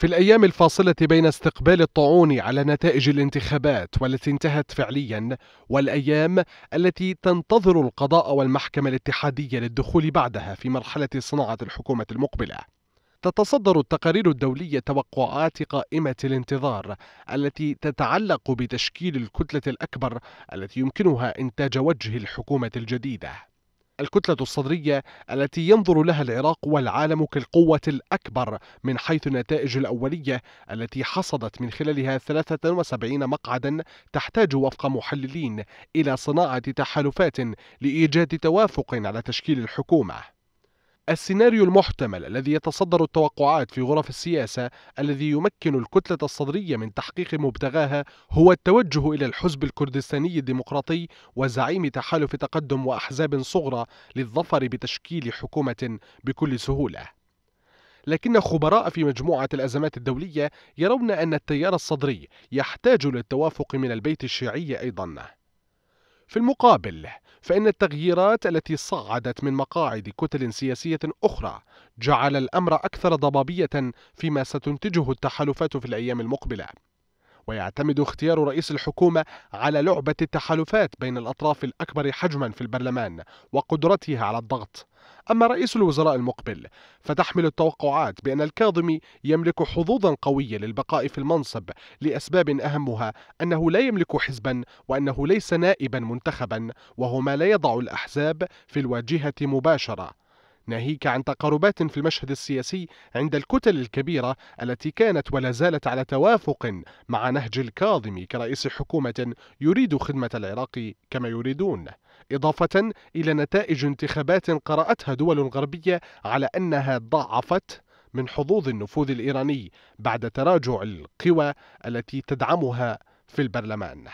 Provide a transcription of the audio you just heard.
في الأيام الفاصلة بين استقبال الطاعون على نتائج الانتخابات والتي انتهت فعليا والأيام التي تنتظر القضاء والمحكمة الاتحادية للدخول بعدها في مرحلة صناعة الحكومة المقبلة تتصدر التقارير الدولية توقعات قائمة الانتظار التي تتعلق بتشكيل الكتلة الأكبر التي يمكنها إنتاج وجه الحكومة الجديدة الكتلة الصدرية التي ينظر لها العراق والعالم كالقوة الأكبر من حيث النتائج الأولية التي حصدت من خلالها 73 مقعدا تحتاج وفق محللين إلى صناعة تحالفات لإيجاد توافق على تشكيل الحكومة السيناريو المحتمل الذي يتصدر التوقعات في غرف السياسة الذي يمكن الكتلة الصدرية من تحقيق مبتغاها هو التوجه إلى الحزب الكردستاني الديمقراطي وزعيم تحالف تقدم وأحزاب صغرى للظفر بتشكيل حكومة بكل سهولة. لكن خبراء في مجموعة الأزمات الدولية يرون أن التيار الصدري يحتاج للتوافق من البيت الشيعي أيضاً. في المقابل فإن التغييرات التي صعدت من مقاعد كتل سياسية أخرى جعل الأمر أكثر ضبابية فيما ستنتجه التحالفات في الأيام المقبلة ويعتمد اختيار رئيس الحكومة على لعبة التحالفات بين الأطراف الأكبر حجما في البرلمان وقدرته على الضغط أما رئيس الوزراء المقبل فتحمل التوقعات بأن الكاظمي يملك حظوظا قوية للبقاء في المنصب لأسباب أهمها أنه لا يملك حزبا وأنه ليس نائبا منتخبا وهما لا يضع الأحزاب في الواجهة مباشرة ناهيك عن تقاربات في المشهد السياسي عند الكتل الكبيرة التي كانت ولا زالت على توافق مع نهج الكاظم كرئيس حكومة يريد خدمة العراق كما يريدون إضافة إلى نتائج انتخابات قرأتها دول غربية على أنها ضعفت من حظوظ النفوذ الإيراني بعد تراجع القوى التي تدعمها في البرلمان